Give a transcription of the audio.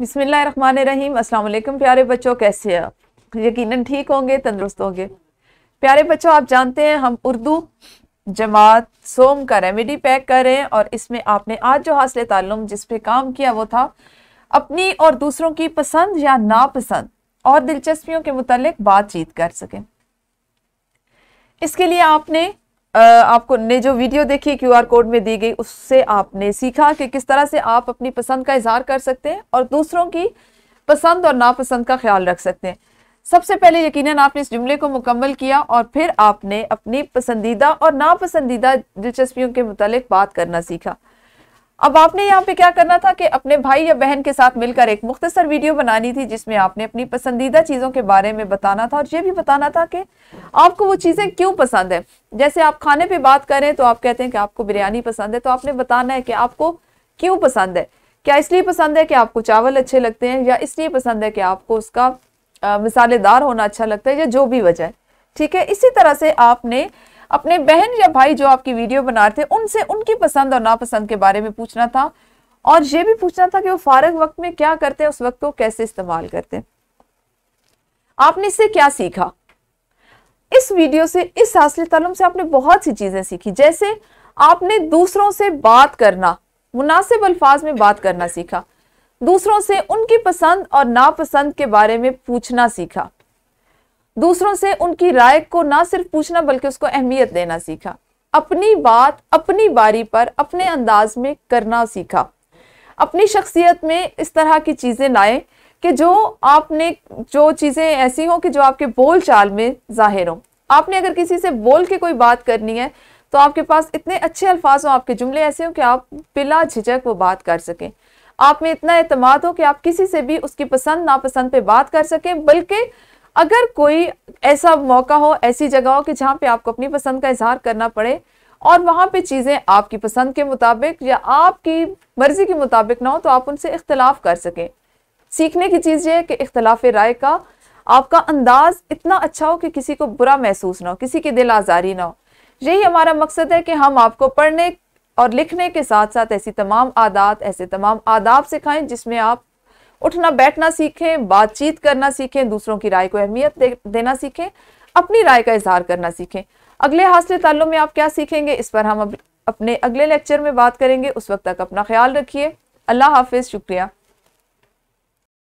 बिसमीम अस्सलाम प्यारे बच्चों कैसे हैं यकीनन ठीक होंगे तंदुरुस्त होंगे प्यारे बच्चों आप जानते हैं हम उर्दू जमात सोम का रेमेडी पैक कर रहे हैं और इसमें आपने आज जो हासिल तालुम जिस पे काम किया वो था अपनी और दूसरों की पसंद या नापसंद और दिलचस्पियों के मुतालिक बातचीत कर सकें इसके लिए आपने आपको ने जो वीडियो देखी क्यूआर कोड में दी गई उससे आपने सीखा कि किस तरह से आप अपनी पसंद का इजहार कर सकते हैं और दूसरों की पसंद और नापसंद का ख्याल रख सकते हैं सबसे पहले यकीनन आपने इस जुमले को मुकम्मल किया और फिर आपने अपनी पसंदीदा और नापसंदीदा दिलचस्पियों के मुतल बात करना सीखा अब आपने यहाँ पे क्या करना था कि अपने भाई या बहन के साथ मिलकर एक मुख्तसर वीडियो बनानी थी जिसमें आपने अपनी पसंदीदा चीज़ों के बारे में बताना था और ये भी बताना था कि आपको वो चीज़ें क्यों पसंद है जैसे आप खाने पे बात करें तो आप कहते हैं कि आपको बिरयानी पसंद है तो आपने बताना है कि आपको क्यों पसंद है क्या इसलिए पसंद है कि आपको चावल अच्छे लगते हैं या इसलिए पसंद है कि आपको उसका मिसालेदार होना अच्छा लगता है या जो भी वजह है ठीक है इसी तरह से आपने अपने बहन या भाई जो आपकी वीडियो बना रहे थे उनसे उनकी पसंद और नापसंद के बारे में पूछना था और ये भी पूछना था कि वो फारग वक्त में क्या करते हैं उस वक्त को कैसे इस्तेमाल करते हैं आपने इससे क्या सीखा इस वीडियो से इस हासिल तलम से आपने बहुत सी चीज़ें सीखी जैसे आपने दूसरों से बात करना मुनासिब अल्फाज में बात करना सीखा दूसरों से उनकी पसंद और नापसंद के बारे में पूछना सीखा दूसरों से उनकी राय को ना सिर्फ पूछना बल्कि उसको अहमियत देना सीखा अपनी बात अपनी बारी पर अपने अंदाज में करना सीखा अपनी शख्सियत में इस तरह की चीज़ें लाएं कि जो आपने जो चीज़ें ऐसी हों कि जो आपके बोल चाल में जाहिर हों आपने अगर किसी से बोल के कोई बात करनी है तो आपके पास इतने अच्छे अल्फाज हों आपके जुमले ऐसे हों कि आप बिला झिझक वो बात कर सकें आप में इतना अतमाद हो कि आप किसी से भी उसकी पसंद नापसंद पे बात कर सकें बल्कि अगर कोई ऐसा मौका हो ऐसी जगह हो कि जहाँ पे आपको अपनी पसंद का इजहार करना पड़े और वहाँ पे चीज़ें आपकी पसंद के मुताबिक या आपकी मर्ज़ी के मुताबिक ना हो तो आप उनसे इख्तलाफ कर सकें सीखने की चीज़ ये है कि इख्तलाफ राय का आपका अंदाज इतना अच्छा हो कि किसी को बुरा महसूस ना हो किसी की दिल आज़ारी ना हो यही हमारा मकसद है कि हम आपको पढ़ने और लिखने के साथ साथ ऐसी तमाम आदात ऐसे तमाम आदाब सिखाएं जिसमें आप उठना बैठना सीखें बातचीत करना सीखें दूसरों की राय को अहमियत दे, देना सीखें अपनी राय का इजहार करना सीखें अगले हासिल ताल्लुम में आप क्या सीखेंगे इस पर हम अपने अगले लेक्चर में बात करेंगे उस वक्त तक अपना ख्याल रखिए अल्लाह हाफिज़ शुक्रिया